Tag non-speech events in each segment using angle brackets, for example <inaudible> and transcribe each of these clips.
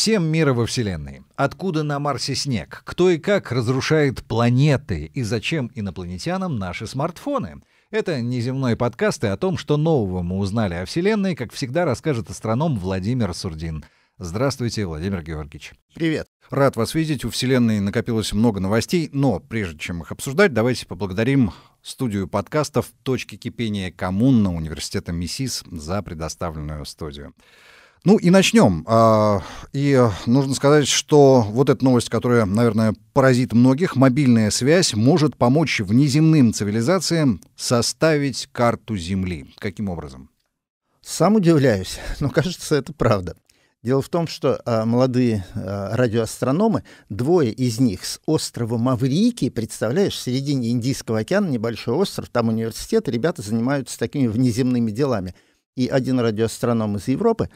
Всем мира во Вселенной. Откуда на Марсе снег? Кто и как разрушает планеты? И зачем инопланетянам наши смартфоны? Это неземной подкаст и о том, что нового мы узнали о Вселенной, как всегда расскажет астроном Владимир Сурдин. Здравствуйте, Владимир Георгиевич. Привет. Рад вас видеть. У Вселенной накопилось много новостей, но прежде чем их обсуждать, давайте поблагодарим студию подкастов «Точки кипения коммун» Университета МИСИС за предоставленную студию. Ну и начнем. А, и нужно сказать, что вот эта новость, которая, наверное, поразит многих, мобильная связь может помочь внеземным цивилизациям составить карту Земли. Каким образом? Сам удивляюсь, <laughs> но кажется, это правда. Дело в том, что а, молодые а, радиоастрономы, двое из них с острова Маврики, представляешь, в середине Индийского океана небольшой остров, там университет, ребята занимаются такими внеземными делами. И один радиоастроном из Европы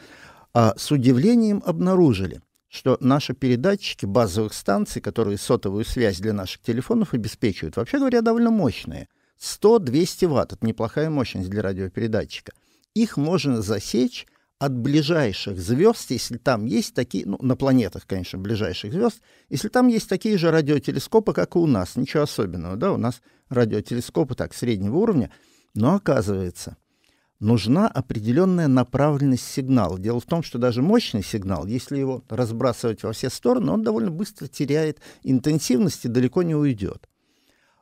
а с удивлением обнаружили, что наши передатчики базовых станций, которые сотовую связь для наших телефонов обеспечивают, вообще говоря, довольно мощные. 100-200 ватт — это неплохая мощность для радиопередатчика. Их можно засечь от ближайших звезд, если там есть такие, ну, на планетах, конечно, ближайших звезд, если там есть такие же радиотелескопы, как и у нас, ничего особенного, да, у нас радиотелескопы так среднего уровня, но оказывается, нужна определенная направленность сигнала. Дело в том, что даже мощный сигнал, если его разбрасывать во все стороны, он довольно быстро теряет интенсивность и далеко не уйдет.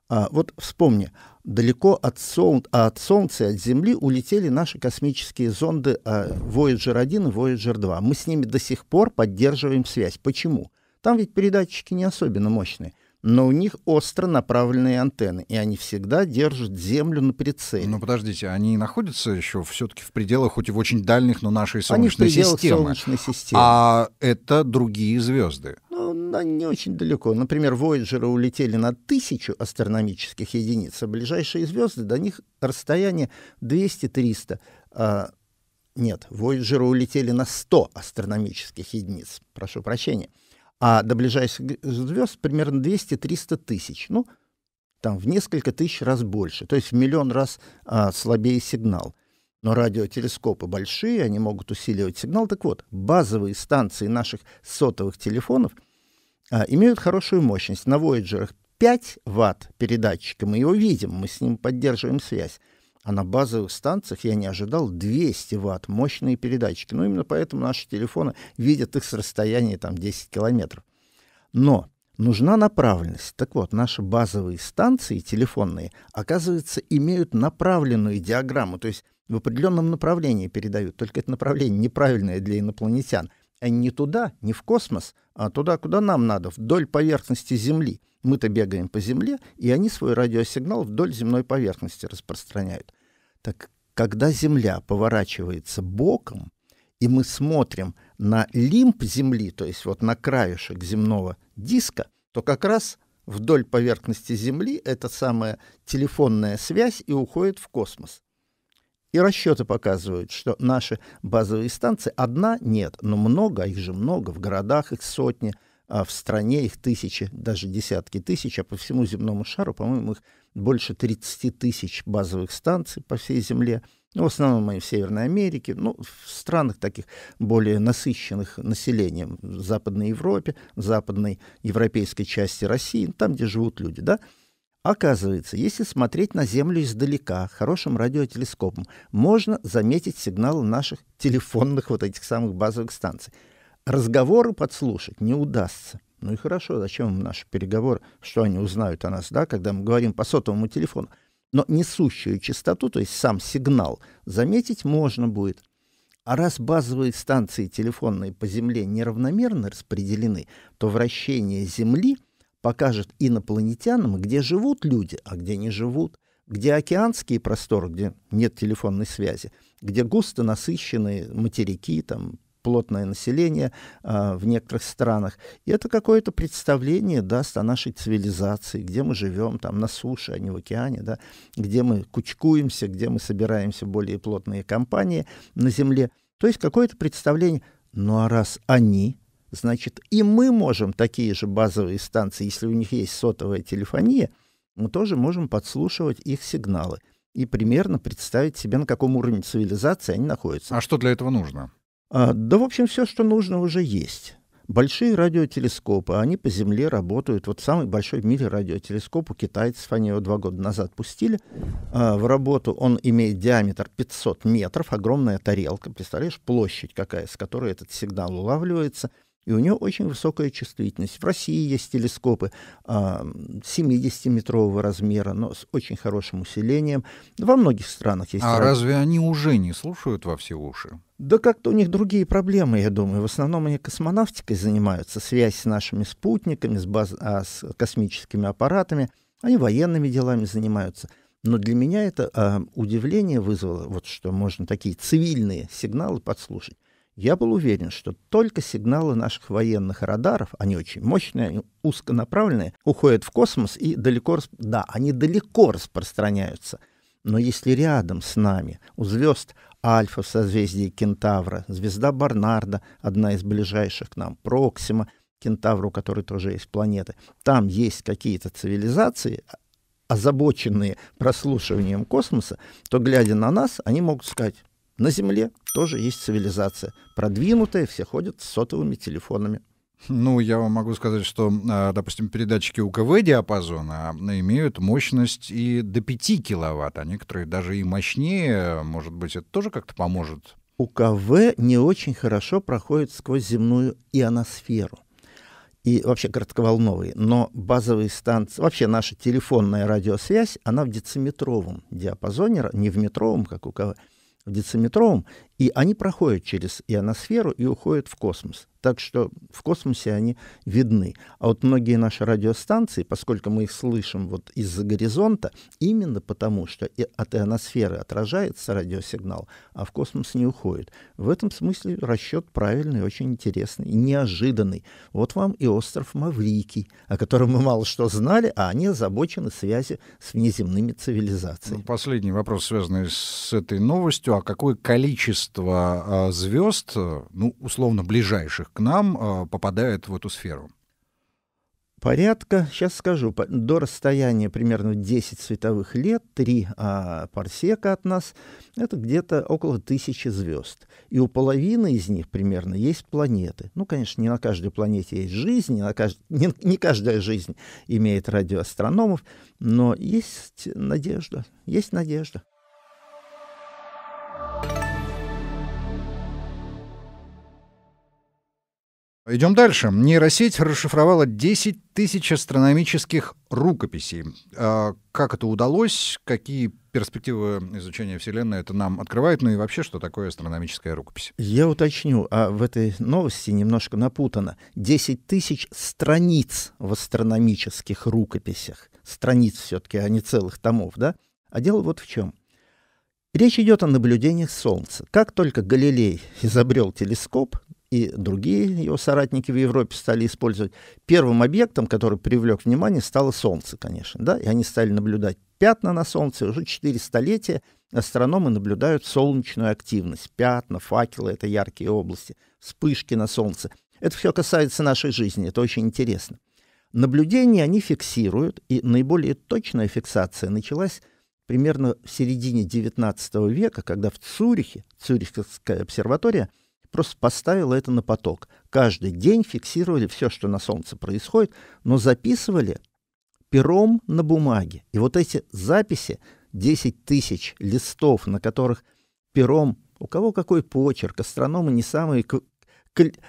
А, вот вспомни, далеко от, солн... а от Солнца и от Земли улетели наши космические зонды а, Voyager 1 и Voyager 2. Мы с ними до сих пор поддерживаем связь. Почему? Там ведь передатчики не особенно мощные но у них остро направленные антенны, и они всегда держат Землю на прицеле. Но ну, подождите, они находятся еще все-таки в пределах, хоть и в очень дальних, но нашей Солнечной они в системы. Солнечной системы. А это другие звезды. Ну, не очень далеко. Например, Voyager улетели на тысячу астрономических единиц, а ближайшие звезды до них расстояние 200-300. А, нет, Voyager улетели на 100 астрономических единиц. Прошу прощения а до ближайших звезд примерно 200-300 тысяч. Ну, там в несколько тысяч раз больше, то есть в миллион раз а, слабее сигнал. Но радиотелескопы большие, они могут усиливать сигнал. Так вот, базовые станции наших сотовых телефонов а, имеют хорошую мощность. На Voyager 5 ватт передатчика, мы его видим, мы с ним поддерживаем связь а на базовых станциях я не ожидал 200 ватт мощные передатчики. Ну, именно поэтому наши телефоны видят их с расстояния там 10 километров. Но нужна направленность. Так вот, наши базовые станции телефонные, оказывается, имеют направленную диаграмму, то есть в определенном направлении передают, только это направление неправильное для инопланетян – Э, не туда, не в космос, а туда, куда нам надо, вдоль поверхности Земли. Мы-то бегаем по Земле, и они свой радиосигнал вдоль земной поверхности распространяют. Так когда Земля поворачивается боком, и мы смотрим на лимб Земли, то есть вот на краешек земного диска, то как раз вдоль поверхности Земли эта самая телефонная связь и уходит в космос. И расчеты показывают, что наши базовые станции одна нет, но много, а их же много, в городах их сотни, а в стране их тысячи, даже десятки тысяч, а по всему земному шару, по-моему, их больше 30 тысяч базовых станций по всей Земле. Ну, в основном они в Северной Америке, ну, в странах таких более насыщенных населением, в Западной Европе, в Западной европейской части России, там, где живут люди, да, Оказывается, если смотреть на Землю издалека хорошим радиотелескопом, можно заметить сигналы наших телефонных вот этих самых базовых станций. Разговоры подслушать не удастся. Ну и хорошо, зачем им наши переговоры, что они узнают о нас, да, когда мы говорим по сотовому телефону. Но несущую частоту, то есть сам сигнал, заметить можно будет. А раз базовые станции телефонные по Земле неравномерно распределены, то вращение Земли – покажет инопланетянам, где живут люди, а где не живут, где океанские просторы, где нет телефонной связи, где густо насыщенные материки, там плотное население а, в некоторых странах. И это какое-то представление даст о нашей цивилизации, где мы живем, там на суше, а не в океане, да, где мы кучкуемся, где мы собираемся более плотные компании на Земле. То есть какое-то представление, ну а раз они Значит, и мы можем такие же базовые станции, если у них есть сотовая телефония, мы тоже можем подслушивать их сигналы и примерно представить себе, на каком уровне цивилизации они находятся. А что для этого нужно? А, да, в общем, все, что нужно, уже есть. Большие радиотелескопы, они по Земле работают. Вот самый большой в мире радиотелескоп у китайцев, они его два года назад пустили а, в работу. Он имеет диаметр 500 метров, огромная тарелка. Представляешь, площадь какая, с которой этот сигнал улавливается – и у нее очень высокая чувствительность. В России есть телескопы 70-метрового а, размера, но с очень хорошим усилением. Во многих странах есть. А раз... разве они уже не слушают во все уши? Да как-то у них другие проблемы, я думаю. В основном они космонавтикой занимаются, связь с нашими спутниками, с, баз... а, с космическими аппаратами. Они военными делами занимаются. Но для меня это э, удивление вызвало, вот что можно такие цивильные сигналы подслушать. Я был уверен, что только сигналы наших военных радаров, они очень мощные, узконаправленные, уходят в космос и далеко... Да, они далеко распространяются. Но если рядом с нами у звезд Альфа в созвездии Кентавра, звезда Барнарда, одна из ближайших к нам, Проксима, Кентавру, у которой тоже есть планеты, там есть какие-то цивилизации, а, озабоченные прослушиванием космоса, то, глядя на нас, они могут сказать, на Земле тоже есть цивилизация. Продвинутая, все ходят с сотовыми телефонами. Ну, я вам могу сказать, что, а, допустим, передатчики УКВ-диапазона имеют мощность и до 5 киловатт, а некоторые даже и мощнее. Может быть, это тоже как-то поможет? УКВ не очень хорошо проходит сквозь земную ионосферу и вообще коротковолновые, но базовые станции, вообще наша телефонная радиосвязь, она в дециметровом диапазоне, не в метровом, как у кого, в дециметровом и они проходят через ионосферу и уходят в космос. Так что в космосе они видны. А вот многие наши радиостанции, поскольку мы их слышим вот из-за горизонта, именно потому, что и от ионосферы отражается радиосигнал, а в космос не уходит. В этом смысле расчет правильный, очень интересный, неожиданный. Вот вам и остров Маврикий, о котором мы мало что знали, а они озабочены связи с внеземными цивилизациями. Ну, последний вопрос, связанный с этой новостью. А какое количество количество а, звезд, э, ну, условно, ближайших к нам, а, попадает в эту сферу? Порядка, сейчас скажу, до расстояния примерно 10 световых лет, 3 а, парсека от нас, это где-то около тысячи звезд. И у половины из них примерно есть планеты. Ну, конечно, не на каждой планете есть жизнь, не, на кажд... не, не каждая жизнь имеет радиоастрономов, но есть надежда, есть надежда. Идем дальше. Нейросеть расшифровала 10 тысяч астрономических рукописей. А, как это удалось? Какие перспективы изучения Вселенной это нам открывает? Ну и вообще, что такое астрономическая рукопись? Я уточню, а в этой новости немножко напутано. 10 тысяч страниц в астрономических рукописях. Страниц все-таки, а не целых томов, да? А дело вот в чем. Речь идет о наблюдениях Солнца. Как только Галилей изобрел телескоп, и другие его соратники в Европе стали использовать. Первым объектом, который привлек внимание, стало Солнце, конечно. Да? И они стали наблюдать пятна на Солнце. Уже четыре столетия астрономы наблюдают солнечную активность. Пятна, факелы — это яркие области, вспышки на Солнце. Это все касается нашей жизни, это очень интересно. Наблюдения они фиксируют, и наиболее точная фиксация началась примерно в середине XIX века, когда в Цюрихе, Цюрихская обсерватория — просто поставила это на поток. Каждый день фиксировали все, что на Солнце происходит, но записывали пером на бумаге. И вот эти записи, 10 тысяч листов, на которых пером, у кого какой почерк, астрономы не самые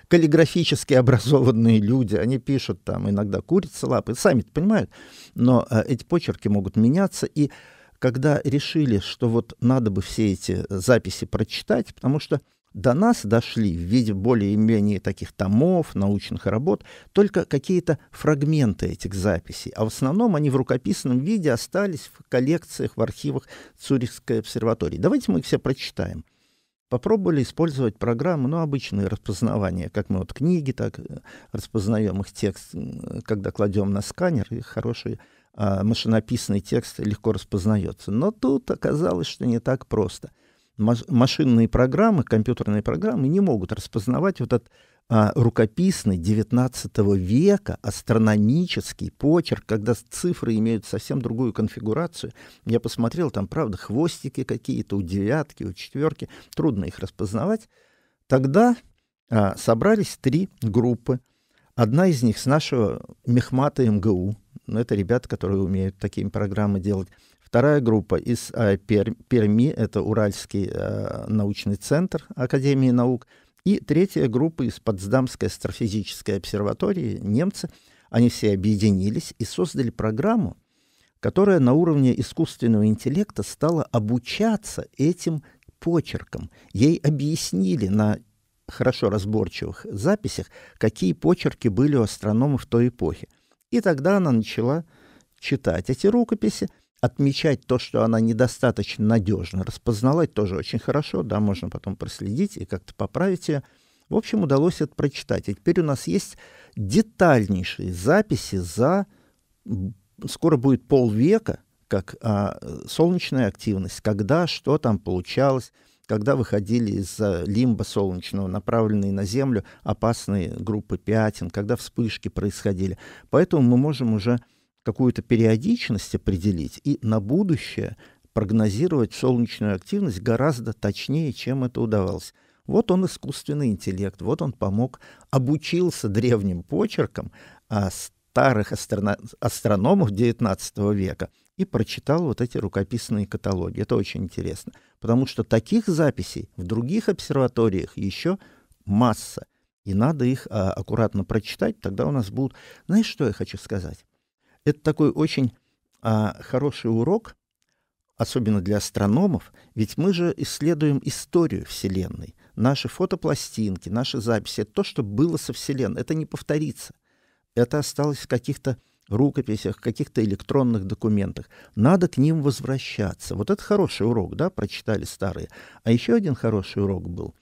каллиграфически образованные люди, они пишут там иногда курица лапы, сами понимают, но э, эти почерки могут меняться, и когда решили, что вот надо бы все эти записи прочитать, потому что до нас дошли в виде более-менее таких томов, научных работ, только какие-то фрагменты этих записей, а в основном они в рукописном виде остались в коллекциях, в архивах Цюрихской обсерватории. Давайте мы их все прочитаем. Попробовали использовать программу, ну, обычные распознавания, как мы вот книги так э, распознаем их текст, когда кладем на сканер, и хорошие а, машинописный текст легко распознается. Но тут оказалось, что не так просто — машинные программы, компьютерные программы не могут распознавать вот этот а, рукописный 19 века астрономический почерк, когда цифры имеют совсем другую конфигурацию. Я посмотрел, там, правда, хвостики какие-то у девятки, у четверки, трудно их распознавать. Тогда а, собрались три группы. Одна из них с нашего мехмата МГУ, ну, это ребята, которые умеют такие программы делать. Вторая группа из э, Перми, это Уральский э, научный центр Академии наук. И третья группа из Потсдамской астрофизической обсерватории, немцы, они все объединились и создали программу, которая на уровне искусственного интеллекта стала обучаться этим почеркам. Ей объяснили на хорошо разборчивых записях, какие почерки были у астрономов той эпохи. И тогда она начала читать эти рукописи – отмечать то, что она недостаточно надежно распознала, это тоже очень хорошо, да, можно потом проследить и как-то поправить ее. В общем, удалось это прочитать. И а теперь у нас есть детальнейшие записи за скоро будет полвека, как а, солнечная активность, когда что там получалось, когда выходили из а, лимба солнечного, направленные на Землю опасные группы пятен, когда вспышки происходили. Поэтому мы можем уже какую-то периодичность определить и на будущее прогнозировать солнечную активность гораздо точнее, чем это удавалось. Вот он искусственный интеллект, вот он помог, обучился древним почеркам старых астрано- астрономов XIX века и прочитал вот эти рукописные каталоги. Это очень интересно, потому что таких записей в других обсерваториях еще масса. И надо их а, аккуратно прочитать, тогда у нас будут... Знаешь, что я хочу сказать? Это такой очень а, хороший урок, особенно для астрономов, ведь мы же исследуем историю Вселенной. Наши фотопластинки, наши записи, это то, что было со Вселенной, это не повторится. Это осталось в каких-то рукописях, в каких-то электронных документах. Надо к ним возвращаться. Вот это хороший урок, да, прочитали старые. А еще один хороший урок был.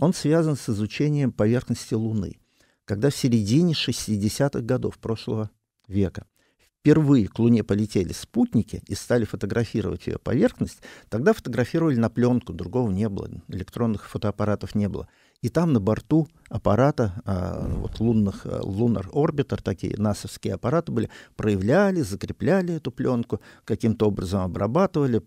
Он связан с изучением поверхности Луны. Когда в середине 60-х годов прошлого века впервые к Луне полетели спутники и стали фотографировать ее поверхность, тогда фотографировали на пленку, другого не было, электронных фотоаппаратов не было. И там на борту аппарата, а, вот лунных, э, Lunar Orbiter, такие насовские аппараты были, проявляли, закрепляли эту пленку, каким-то образом обрабатывали,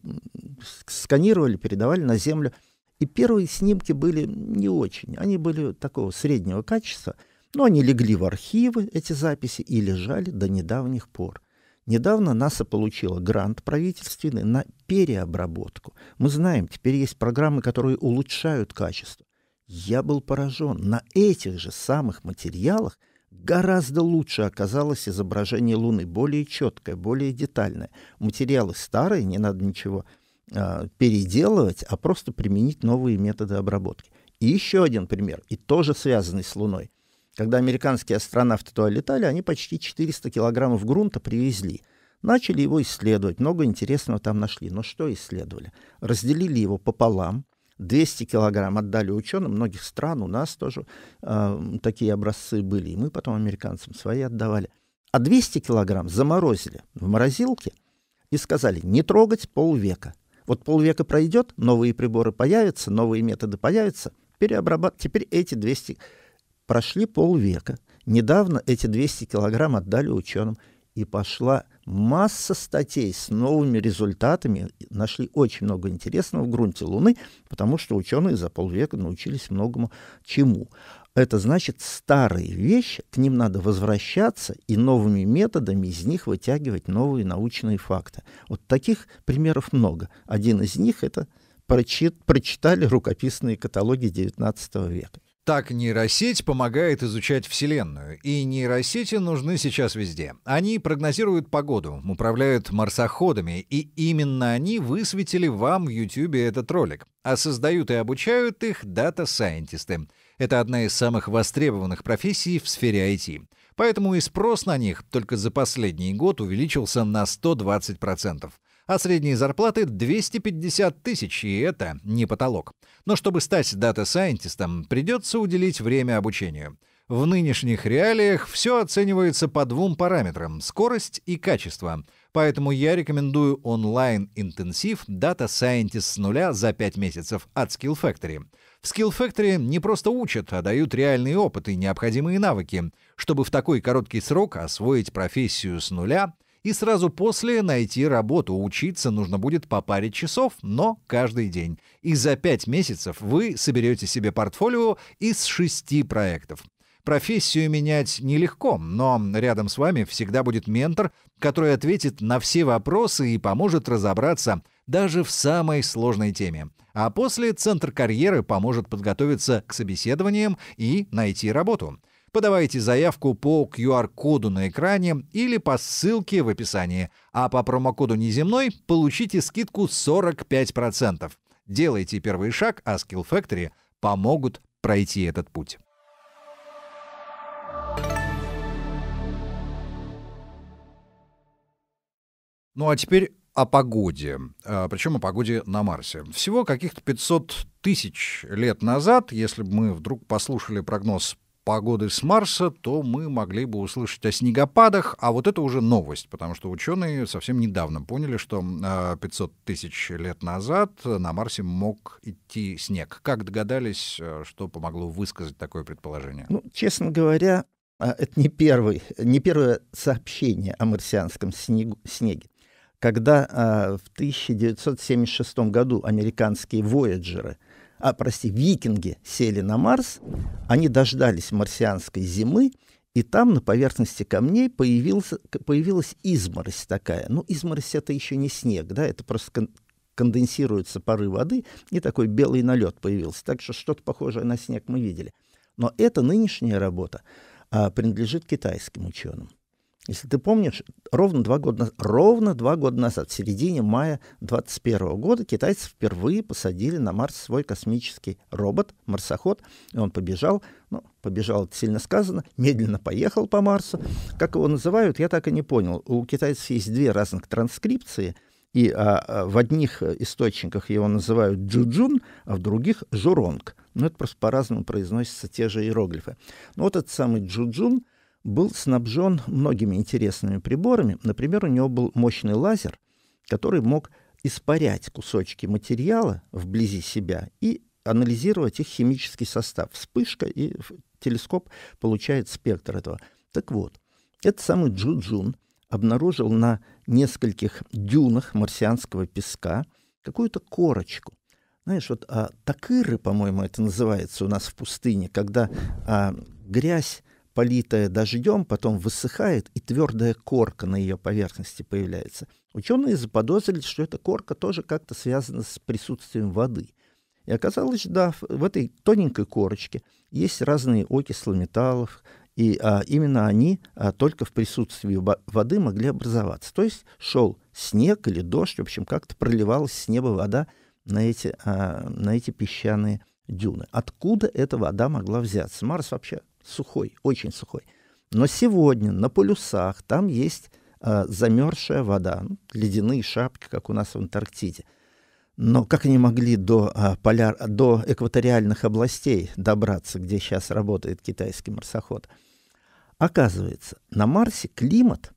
сканировали, передавали на Землю. И первые снимки были не очень, они были такого среднего качества, но они легли в архивы, эти записи, и лежали до недавних пор. Недавно НАСА получила грант правительственный на переобработку. Мы знаем, теперь есть программы, которые улучшают качество. Я был поражен. На этих же самых материалах гораздо лучше оказалось изображение Луны, более четкое, более детальное. Материалы старые, не надо ничего э, переделывать, а просто применить новые методы обработки. И еще один пример, и тоже связанный с Луной. Когда американские астронавты туда летали, они почти 400 килограммов грунта привезли. Начали его исследовать, много интересного там нашли. Но что исследовали? Разделили его пополам, 200 килограмм отдали ученым многих стран, у нас тоже э, такие образцы были, и мы потом американцам свои отдавали. А 200 килограмм заморозили в морозилке и сказали не трогать полвека. Вот полвека пройдет, новые приборы появятся, новые методы появятся, переобрабатывать. Теперь эти 200 Прошли полвека. Недавно эти 200 килограмм отдали ученым. И пошла масса статей с новыми результатами. Нашли очень много интересного в грунте Луны, потому что ученые за полвека научились многому чему. Это значит, старые вещи, к ним надо возвращаться и новыми методами из них вытягивать новые научные факты. Вот таких примеров много. Один из них — это прочит, прочитали рукописные каталоги XIX века. Так нейросеть помогает изучать Вселенную, и нейросети нужны сейчас везде. Они прогнозируют погоду, управляют марсоходами, и именно они высветили вам в YouTube этот ролик. А создают и обучают их дата-сайентисты. Это одна из самых востребованных профессий в сфере IT. Поэтому и спрос на них только за последний год увеличился на 120% а средние зарплаты 250 тысяч, и это не потолок. Но чтобы стать дата-сайентистом, придется уделить время обучению. В нынешних реалиях все оценивается по двум параметрам – скорость и качество. Поэтому я рекомендую онлайн-интенсив Data Scientist с нуля за 5 месяцев от Skill Factory. В Skill Factory не просто учат, а дают реальный опыт и необходимые навыки, чтобы в такой короткий срок освоить профессию с нуля – и сразу после найти работу. Учиться нужно будет по паре часов, но каждый день. И за пять месяцев вы соберете себе портфолио из шести проектов. Профессию менять нелегко, но рядом с вами всегда будет ментор, который ответит на все вопросы и поможет разобраться даже в самой сложной теме. А после Центр карьеры поможет подготовиться к собеседованиям и найти работу подавайте заявку по QR-коду на экране или по ссылке в описании, а по промокоду «Неземной» получите скидку 45%. Делайте первый шаг, а Skill Factory помогут пройти этот путь. Ну а теперь о погоде, а, причем о погоде на Марсе. Всего каких-то 500 тысяч лет назад, если бы мы вдруг послушали прогноз погоды с Марса, то мы могли бы услышать о снегопадах, а вот это уже новость, потому что ученые совсем недавно поняли, что 500 а, тысяч лет назад на Марсе мог идти снег. Как догадались, э, что помогло высказать такое предположение? Ну, честно говоря, а, это не, первый, не первое сообщение о марсианском снегу, снеге. Когда а, в 1976 году американские «Вояджеры» а, прости, викинги сели на Марс, они дождались марсианской зимы, и там на поверхности камней появился, появилась изморозь такая. Ну, изморозь это еще не снег, да, это просто кон конденсируются пары воды, и такой белый налет появился. Так что что-то похожее на снег мы видели. Но эта нынешняя работа а, принадлежит китайским ученым. Если ты помнишь, ровно два года, ровно два года назад, в середине мая 2021 года, китайцы впервые посадили на Марс свой космический робот, марсоход, и он побежал, ну, побежал, это сильно сказано, медленно поехал по Марсу. Как его называют, я так и не понял. У китайцев есть две разных транскрипции – и а, а, в одних источниках его называют джуджун, а в других журонг. ну, это просто по-разному произносятся те же иероглифы. Но ну, вот этот самый джуджун был снабжен многими интересными приборами. Например, у него был мощный лазер, который мог испарять кусочки материала вблизи себя и анализировать их химический состав. Вспышка, и телескоп получает спектр этого. Так вот, этот самый Джуджун обнаружил на нескольких дюнах марсианского песка какую-то корочку. Знаешь, вот а, такыры, по-моему, это называется у нас в пустыне, когда а, грязь политая дождем, потом высыхает, и твердая корка на ее поверхности появляется. Ученые заподозрили, что эта корка тоже как-то связана с присутствием воды. И оказалось, да, в этой тоненькой корочке есть разные окислы металлов, и а, именно они а, только в присутствии воды могли образоваться. То есть шел снег или дождь, в общем, как-то проливалась с неба вода на эти, а, на эти песчаные дюны. Откуда эта вода могла взяться? Марс вообще сухой, очень сухой. Но сегодня на полюсах там есть э, а, замерзшая вода, ну, ледяные шапки, как у нас в Антарктиде. Но как они могли до, э, поляр, до экваториальных областей добраться, где сейчас работает китайский марсоход? Оказывается, на Марсе климат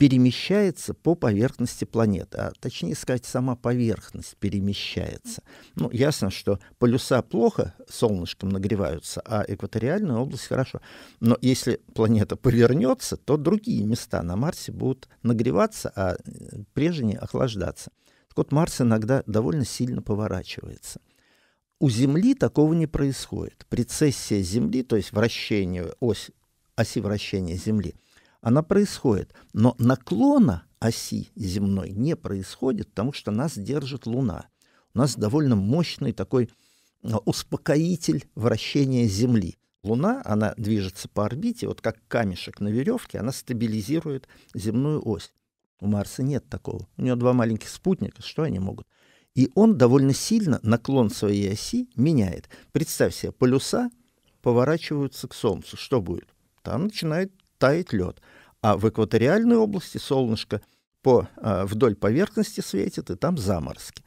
перемещается по поверхности планеты, а точнее сказать, сама поверхность перемещается. Ну, ясно, что полюса плохо солнышком нагреваются, а экваториальная область хорошо. Но если планета повернется, то другие места на Марсе будут нагреваться, а э, прежние охлаждаться. Так вот, Марс иногда довольно сильно поворачивается. У Земли такого не происходит. Прецессия Земли, то есть вращение, ось, оси вращения Земли – она происходит. Но наклона оси земной не происходит, потому что нас держит Луна. У нас довольно мощный такой а, успокоитель вращения Земли. Луна, она движется по орбите, вот как камешек на веревке, она стабилизирует земную ось. У Марса нет такого. У него два маленьких спутника, что они могут? И он довольно сильно наклон своей оси меняет. Представь себе, полюса поворачиваются к Солнцу. Что будет? Там начинает тает лед. А в экваториальной области солнышко по, э, вдоль поверхности светит, и там заморозки.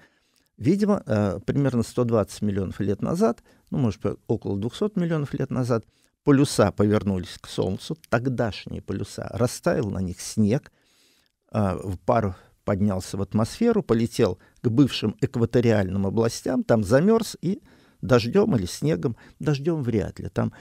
Видимо, э, примерно 120 миллионов лет назад, ну, может быть, около 200 миллионов лет назад, полюса повернулись к Солнцу, тогдашние полюса. Растаял на них снег, э, пар поднялся в атмосферу, полетел к бывшим экваториальным областям, там замерз и дождем или снегом, дождем вряд ли, там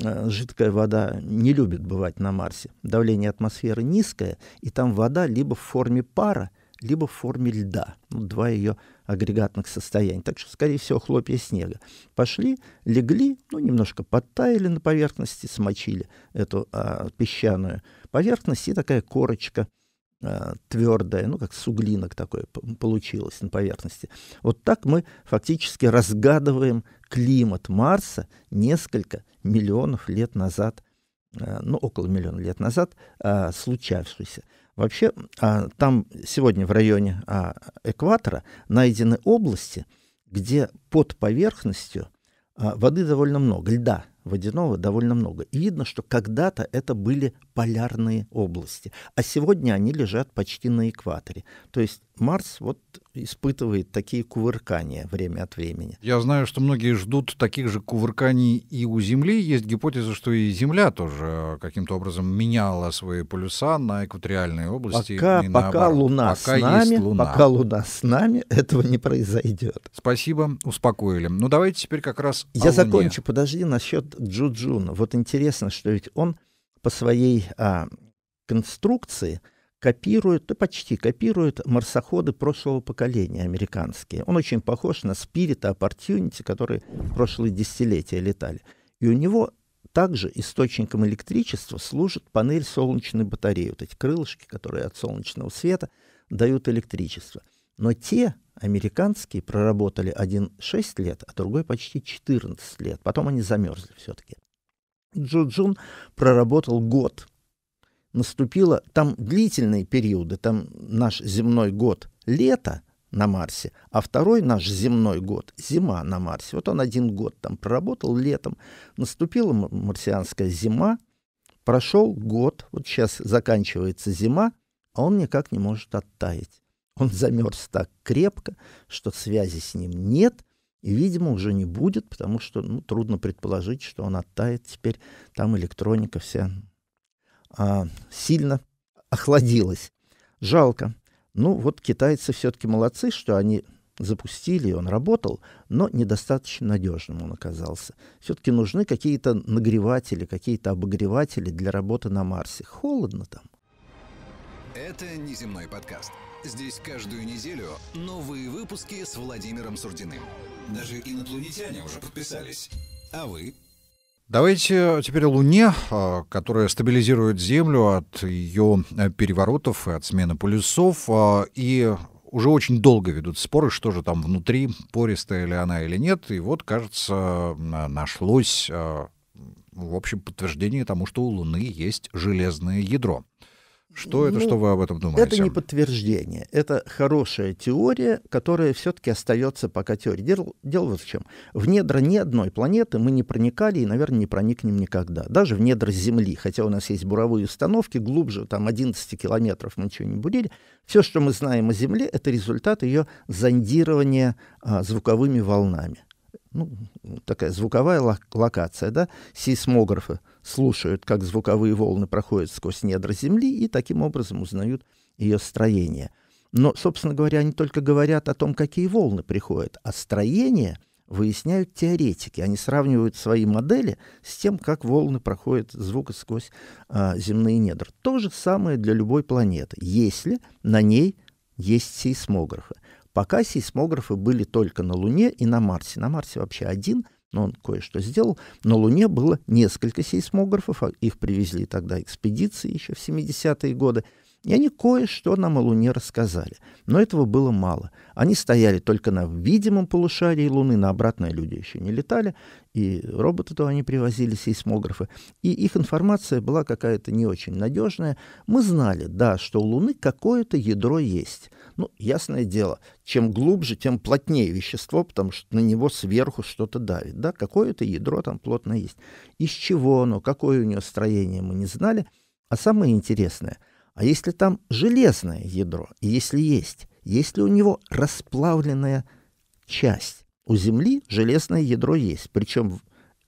Э, жидкая вода не любит бывать на Марсе. Давление атмосферы низкое, и там вода либо в форме пара, либо в форме льда. Ну, два ее агрегатных состояния. Так что, скорее всего, хлопья снега. Пошли, легли, ну, немножко подтаяли на поверхности, смочили эту а, песчаную поверхность, и такая корочка – Э, твердое, ну, как суглинок такой получилось на поверхности. Вот так мы фактически разгадываем климат Марса несколько миллионов лет назад, э, ну, около миллиона лет назад, э, случавшийся. Вообще, а, там сегодня в районе а, экватора найдены области, где под поверхностью а, воды довольно много, льда – водяного довольно много. И видно, что когда-то это были полярные области, а сегодня они лежат почти на экваторе. То есть Марс вот испытывает такие кувыркания время от времени. Я знаю, что многие ждут таких же кувырканий и у Земли. Есть гипотеза, что и Земля тоже каким-то образом меняла свои полюса на экваториальные области. Пока, пока, Луна, пока, с нами, луна. пока Луна с нами, <laughs> этого не произойдет. Спасибо, успокоили. Ну давайте теперь как раз Я закончу, подожди, насчет Джуджун, вот интересно, что ведь он по своей а, конструкции копирует, да почти копирует марсоходы прошлого поколения американские. Он очень похож на Спирита, Opportunity, которые прошлые десятилетия летали. И у него также источником электричества служит панель солнечной батареи, вот эти крылышки, которые от солнечного света дают электричество. Но те американские проработали один 6 лет, а другой почти 14 лет. Потом они замерзли все-таки. Джуджун проработал год. Наступило там длительные периоды, там наш земной год лето на Марсе, а второй наш земной год зима на Марсе. Вот он один год там проработал летом, наступила марсианская зима, прошел год, вот сейчас заканчивается зима, а он никак не может оттаять. Он замерз так крепко, что связи с ним нет и, видимо, уже не будет, потому что ну, трудно предположить, что он оттает. Теперь там электроника вся а, сильно охладилась. Жалко. Ну вот китайцы все-таки молодцы, что они запустили, и он работал, но недостаточно надежным он оказался. Все-таки нужны какие-то нагреватели, какие-то обогреватели для работы на Марсе. Холодно там. Это «Неземной подкаст». Здесь каждую неделю новые выпуски с Владимиром Сурдиным. Даже инопланетяне уже подписались. А вы? Давайте теперь о Луне, а, которая стабилизирует Землю от ее э, переворотов и от смены полюсов. А, и уже очень долго ведут споры, что же там внутри, пористая ли она или нет. И вот, кажется, э, нашлось, э, в общем, подтверждение тому, что у Луны есть железное ядро. Что это, ну, что вы об этом думаете? Это не подтверждение. Это хорошая теория, которая все-таки остается пока теорией. Дело, дело вот в чем. В недра ни одной планеты мы не проникали и, наверное, не проникнем никогда. Даже в недра Земли, хотя у нас есть буровые установки, глубже, там 11 километров мы ничего не будили. Все, что мы знаем о Земле, это результат ее зондирования а, звуковыми волнами ну, такая звуковая локация, да, сейсмографы слушают, как звуковые волны проходят сквозь недра Земли и таким образом узнают ее строение. Но, собственно говоря, они только говорят о том, какие волны приходят, а строение выясняют теоретики. Они сравнивают свои модели с тем, как волны проходят звук сквозь а, земные недра. То же самое для любой планеты, если на ней есть сейсмографы. Пока сейсмографы были только на Луне и на Марсе. На Марсе вообще один, но он кое-что сделал. На Луне было несколько сейсмографов, а их привезли тогда экспедиции еще в 70-е годы. И они кое-что нам о Луне рассказали. Но этого было мало. Они стояли только на видимом полушарии Луны, на обратное люди еще не летали, и роботы то они привозили, сейсмографы. И их информация была какая-то не очень надежная. Мы знали, да, что у Луны какое-то ядро есть — ну, ясное дело, чем глубже, тем плотнее вещество, потому что на него сверху что-то давит. Да? Какое-то ядро там плотно есть. Из чего оно, какое у него строение, мы не знали. А самое интересное, а если там железное ядро, и если есть, если у него расплавленная часть, у Земли железное ядро есть, причем в,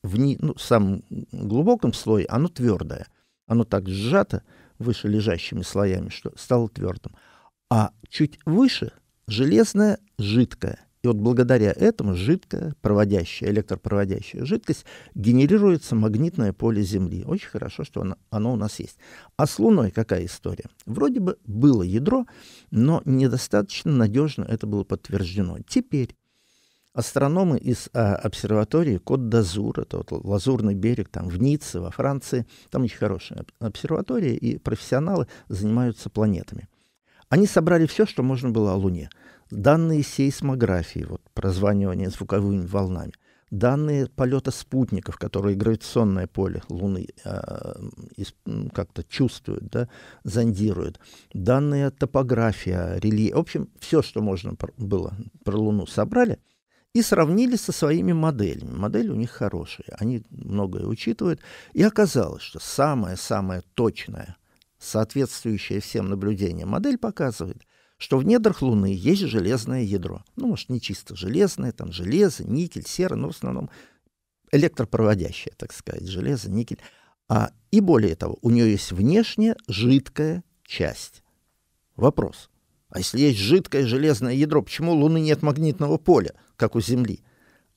в не, ну, самом глубоком слое оно твердое. Оно так сжато выше лежащими слоями, что стало твердым а чуть выше железная жидкая. И вот благодаря этому жидкая проводящая, электропроводящая жидкость генерируется магнитное поле Земли. Очень хорошо, что оно, оно у нас есть. А с Луной какая история? Вроде бы было ядро, но недостаточно надежно это было подтверждено. Теперь астрономы из а, обсерватории Кот-Дазур, это вот Лазурный берег, там в Ницце, во Франции, там очень хорошая обсерватория, и профессионалы занимаются планетами. Они собрали все, что можно было о Луне. Данные сейсмографии, вот, прозванивания звуковыми волнами, данные полета спутников, которые гравитационное поле Луны э, как-то чувствуют, да, зондируют, данные топография, рельеф, в общем, все, что можно про, было про Луну, собрали и сравнили со своими моделями. Модели у них хорошие, они многое учитывают, и оказалось, что самая-самая точная соответствующая всем наблюдениям модель показывает, что в недрах Луны есть железное ядро. Ну, может, не чисто железное, там железо, никель, сера, но в основном электропроводящее, так сказать, железо, никель. А, и более того, у нее есть внешняя жидкая часть. Вопрос. А если есть жидкое железное ядро, почему у Луны нет магнитного поля, как у Земли?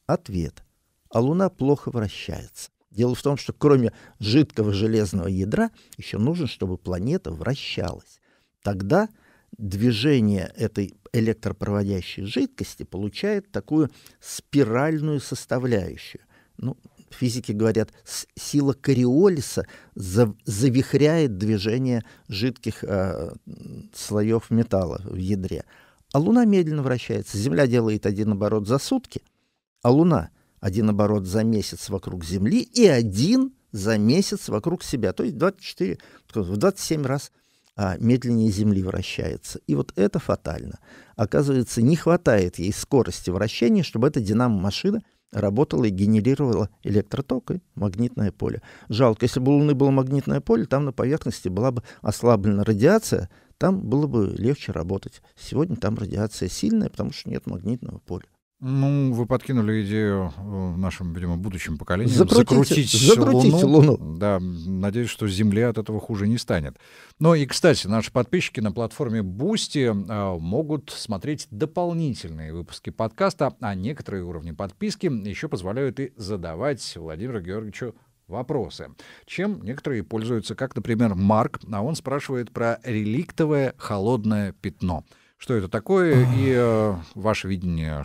Ответ. А Луна плохо вращается. Дело в том, что кроме жидкого железного ядра еще нужно, чтобы планета вращалась. Тогда движение этой электропроводящей жидкости получает такую спиральную составляющую. Ну, физики говорят, сила кориолиса завихряет движение жидких э, слоев металла в ядре. А Луна медленно вращается. Земля делает один оборот за сутки, а Луна один оборот за месяц вокруг Земли и один за месяц вокруг себя. То есть 24, в 27 раз а, медленнее Земли вращается. И вот это фатально. Оказывается, не хватает ей скорости вращения, чтобы эта динамо-машина работала и генерировала электроток и магнитное поле. Жалко, если бы у Луны было магнитное поле, там на поверхности была бы ослаблена радиация, там было бы легче работать. Сегодня там радиация сильная, потому что нет магнитного поля. Ну, вы подкинули идею э, нашим, видимо, будущим поколениям закрутить, закрутить Луну. Луну. Да, надеюсь, что Земле от этого хуже не станет. Ну и, кстати, наши подписчики на платформе Boosty э, могут смотреть дополнительные выпуски подкаста, а некоторые уровни подписки еще позволяют и задавать Владимиру Георгиевичу вопросы, чем некоторые пользуются, как, например, Марк, а он спрашивает про реликтовое холодное пятно. Что это такое и э, ваше видение,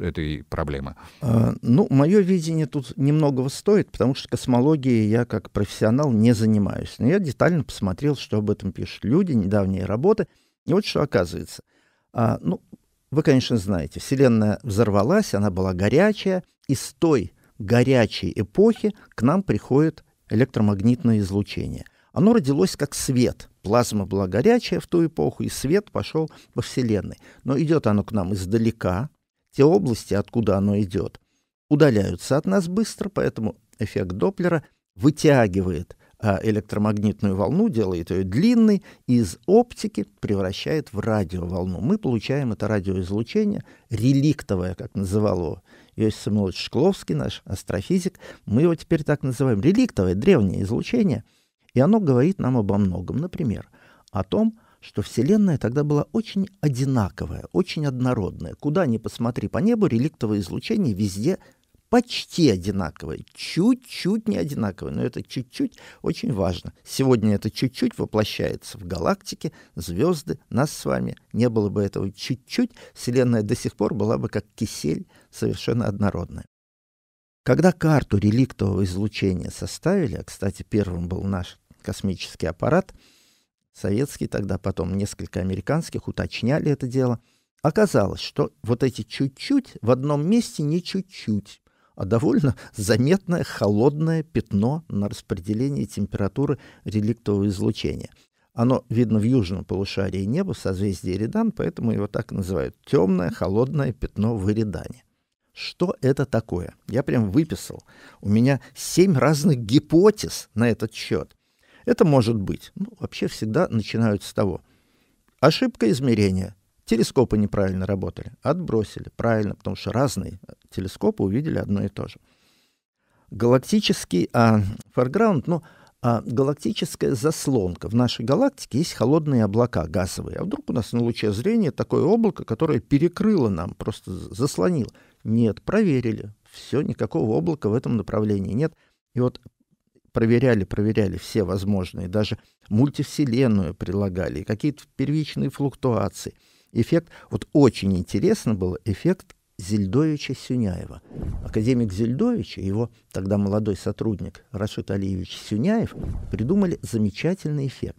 этой проблемы? А, ну, мое видение тут немногого стоит, потому что космологией я как профессионал не занимаюсь. Но я детально посмотрел, что об этом пишут люди, недавние работы. И вот что оказывается. А, ну, вы, конечно, знаете, Вселенная взорвалась, она была горячая. и с той горячей эпохи к нам приходит электромагнитное излучение. Оно родилось как свет. Плазма была горячая в ту эпоху, и свет пошел во Вселенной. Но идет оно к нам издалека, те области, откуда оно идет, удаляются от нас быстро, поэтому эффект Доплера вытягивает а, электромагнитную волну, делает ее длинной, из оптики превращает в радиоволну. Мы получаем это радиоизлучение, реликтовое, как называл его Иосиф Самуилович Шкловский, наш астрофизик. Мы его теперь так называем реликтовое, древнее излучение. И оно говорит нам обо многом. Например, о том, что Вселенная тогда была очень одинаковая, очень однородная. Куда ни посмотри по небу, реликтовое излучение везде почти одинаковое, чуть-чуть не одинаковое, но это чуть-чуть очень важно. Сегодня это чуть-чуть воплощается в галактике, звезды, нас с вами. Не было бы этого чуть-чуть, Вселенная до сих пор была бы как кисель, совершенно однородная. Когда карту реликтового излучения составили, а, кстати, первым был наш космический аппарат — советские тогда, потом несколько американских уточняли это дело. Оказалось, что вот эти чуть-чуть в одном месте не чуть-чуть, а довольно <laughs> заметное холодное пятно на распределении температуры реликтового излучения. Оно видно в южном полушарии неба в созвездии Редан, поэтому его так называют темное холодное пятно в Эридане. Что это такое? Я прям выписал. У меня семь разных гипотез на этот счет. Это может быть. Ну, вообще всегда начинают с того. Ошибка измерения. Телескопы неправильно работали. Отбросили. Правильно, потому что разные э, телескопы увидели одно и то же. Галактический а, форграунд, ну, а, галактическая заслонка. В нашей галактике есть холодные облака газовые. А вдруг у нас на луче зрения такое облако, которое перекрыло нам, просто заслонило? Нет, проверили. Все, никакого облака в этом направлении нет. И вот проверяли, проверяли все возможные, даже мультивселенную прилагали, какие-то первичные флуктуации. Эффект, вот очень интересно был эффект Зельдовича Сюняева. Академик Зельдович и его тогда молодой сотрудник Рашид Алиевич Сюняев придумали замечательный эффект.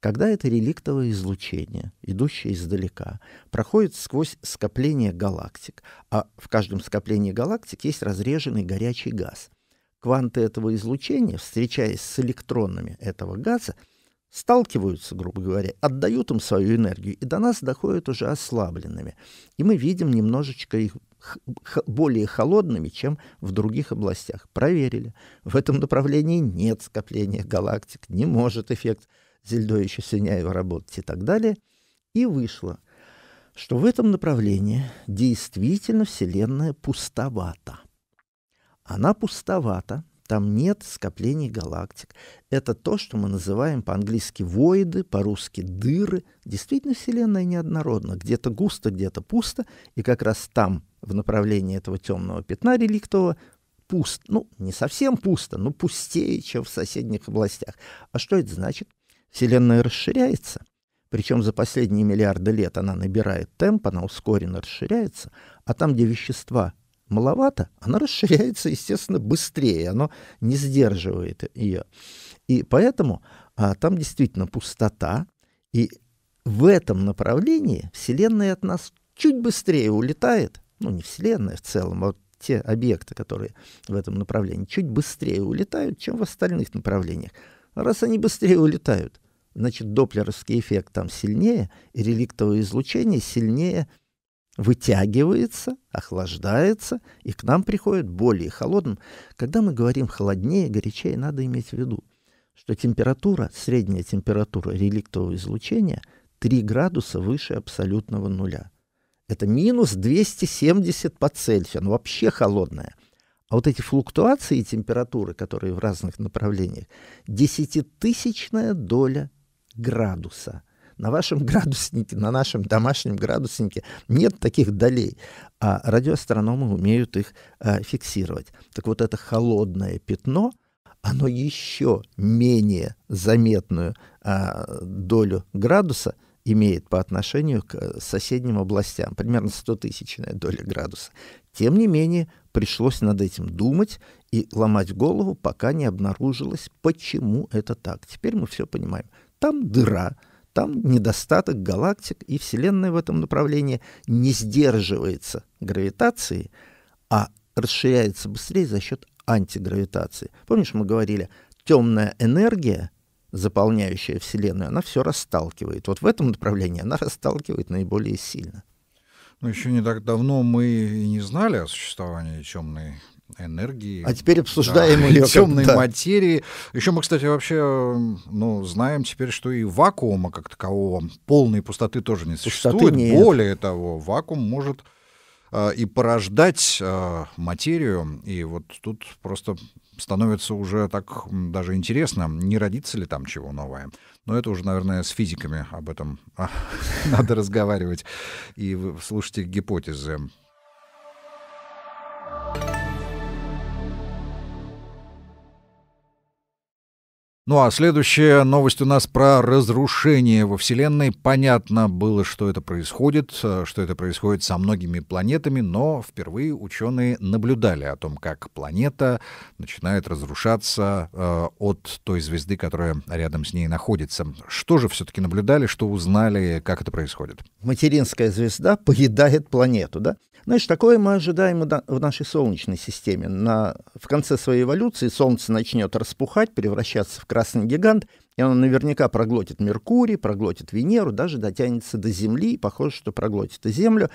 Когда это реликтовое излучение, идущее издалека, проходит сквозь скопление галактик, а в каждом скоплении галактик есть разреженный горячий газ – Кванты этого излучения, встречаясь с электронами этого газа, сталкиваются, грубо говоря, отдают им свою энергию, и до нас доходят уже ослабленными. И мы видим немножечко их более холодными, чем в других областях. Проверили. В этом направлении нет скопления галактик, не может эффект Зельдовича Синяева работать и так далее. И вышло, что в этом направлении действительно Вселенная пустовата. Она пустовата, там нет скоплений галактик. Это то, что мы называем по-английски воиды, по-русски дыры. Действительно, Вселенная неоднородна. Где-то густо, где-то пусто. И как раз там, в направлении этого темного пятна реликтового, пуст. Ну, не совсем пусто, но пустее, чем в соседних областях. А что это значит? Вселенная расширяется. Причем за последние миллиарды лет она набирает темп, она ускоренно расширяется. А там, где вещества маловато, она расширяется, естественно, быстрее, оно не сдерживает ее. И поэтому а, там действительно пустота, и в этом направлении Вселенная от нас чуть быстрее улетает, ну не Вселенная в целом, а вот те объекты, которые в этом направлении, чуть быстрее улетают, чем в остальных направлениях. Раз они быстрее улетают, значит, доплеровский эффект там сильнее, и реликтовое излучение сильнее – вытягивается, охлаждается, и к нам приходит более холодным. Когда мы говорим холоднее, горячее, надо иметь в виду, что температура, средняя температура реликтового излучения 3 градуса выше абсолютного нуля. Это минус 270 по Цельсию, ну вообще холодное. А вот эти флуктуации температуры, которые в разных направлениях, десятитысячная доля градуса – на вашем градуснике, на нашем домашнем градуснике нет таких долей. А радиоастрономы умеют их а, фиксировать. Так вот это холодное пятно, оно еще менее заметную а, долю градуса имеет по отношению к соседним областям, примерно 100 тысячная доля градуса. Тем не менее, пришлось над этим думать и ломать голову, пока не обнаружилось, почему это так. Теперь мы все понимаем. Там дыра, там недостаток галактик, и Вселенная в этом направлении не сдерживается гравитацией, а расширяется быстрее за счет антигравитации. Помнишь, мы говорили, темная энергия, заполняющая Вселенную, она все расталкивает. Вот в этом направлении она расталкивает наиболее сильно. Но ну, еще не так давно мы и не знали о существовании темной энергии. А теперь обсуждаем да, ее темной да. материи. Еще мы, кстати, вообще ну, знаем теперь, что и вакуума как такового полной пустоты тоже не пустоты существует. Нет. Более того, вакуум может э, и порождать э, материю. И вот тут просто становится уже так даже интересно, не родится ли там чего новое. Но это уже, наверное, с физиками об этом а, <laughs> надо разговаривать и слушать их гипотезы. thank you Ну а следующая новость у нас про разрушение во Вселенной. Понятно было, что это происходит, э, что это происходит со многими планетами, но впервые ученые наблюдали о том, как планета начинает разрушаться э, от той звезды, которая рядом с ней находится. Что же все-таки наблюдали, что узнали, как это происходит? Материнская звезда поедает планету, да? Значит, такое мы ожидаем в нашей Солнечной системе. На, в конце своей эволюции Солнце начнет распухать, превращаться в красный гигант, и оно наверняка проглотит Меркурий, проглотит Венеру, даже дотянется до Земли, похоже, что проглотит и Землю.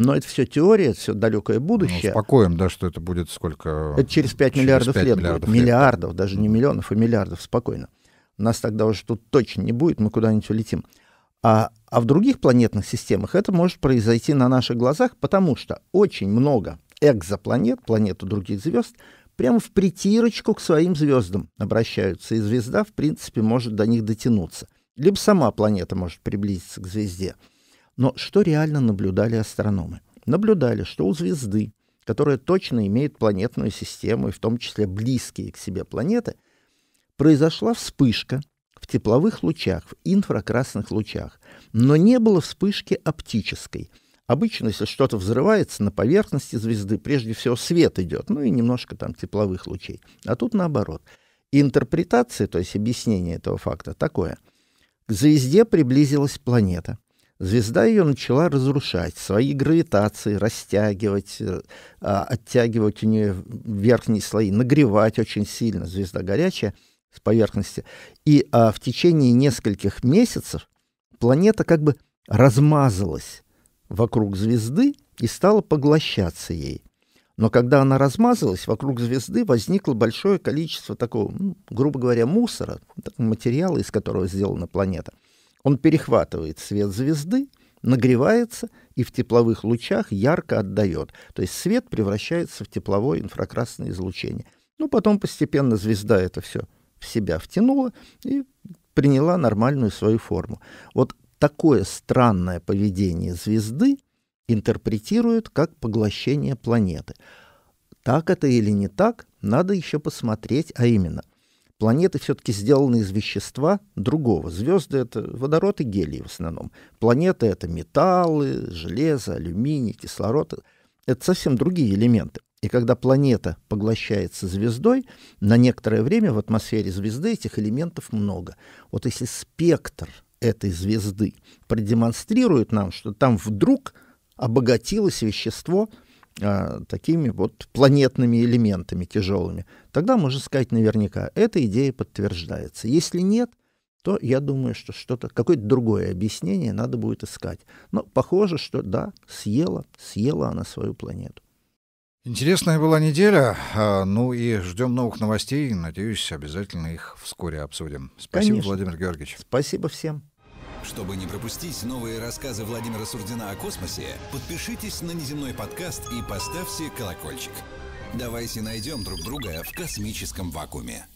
Но это все теория, это все далекое ну, будущее. Ну, успокоим, да, что это будет сколько... Это через 5 через миллиардов 5 лет миллиардов будет. Лет. даже не миллионов, а миллиардов, спокойно. Нас тогда уже тут точно не будет, мы куда-нибудь улетим. А, а в других планетных системах это может произойти на наших глазах, потому что очень много экзопланет, планет у других звезд, прямо в притирочку к своим звездам обращаются, и звезда, в принципе, может до них дотянуться. Либо сама планета может приблизиться к звезде. Но что реально наблюдали астрономы? Наблюдали, что у звезды, которая точно имеет планетную систему, и в том числе близкие к себе планеты, произошла вспышка, в тепловых лучах, в инфракрасных лучах, но не было вспышки оптической. Обычно, если что-то взрывается на поверхности звезды, прежде всего свет идет, ну и немножко там тепловых лучей. А тут наоборот. Интерпретация, то есть объяснение этого факта, такое. К звезде приблизилась планета. Звезда ее начала разрушать, свои гравитации растягивать, э, а, оттягивать у нее верхние слои, нагревать очень сильно. Звезда горячая — с поверхности. И а, в течение нескольких месяцев планета как бы размазалась вокруг звезды и стала поглощаться ей. Но когда она размазалась, вокруг звезды возникло большое количество такого, ну, грубо говоря, мусора, материала, из которого сделана планета. Он перехватывает свет звезды, нагревается и в тепловых лучах ярко отдает. То есть свет превращается в тепловое инфракрасное излучение. Ну, потом постепенно звезда это все в себя втянула и приняла нормальную свою форму. Вот такое странное поведение звезды интерпретируют как поглощение планеты. Так это или не так, надо еще посмотреть, а именно, планеты все-таки сделаны из вещества другого. Звезды — это водород и гелий в основном. Планеты — это металлы, железо, алюминий, кислород. Это совсем другие элементы. И когда планета поглощается звездой, на некоторое время в атмосфере звезды этих элементов много. Вот если спектр этой звезды продемонстрирует нам, что там вдруг обогатилось вещество а, такими вот планетными элементами тяжелыми, тогда можно сказать наверняка, эта идея подтверждается. Если нет, то я думаю, что что-то, какое-то другое объяснение надо будет искать. Но похоже, что да, съела, съела она свою планету. Интересная была неделя. А, ну и ждем новых новостей. Надеюсь, обязательно их вскоре обсудим. Спасибо, Конечно. Владимир Георгиевич. Спасибо всем. Чтобы не пропустить новые рассказы Владимира Сурдина о космосе, подпишитесь на «Неземной подкаст» и поставьте колокольчик. Давайте найдем друг друга в космическом вакууме.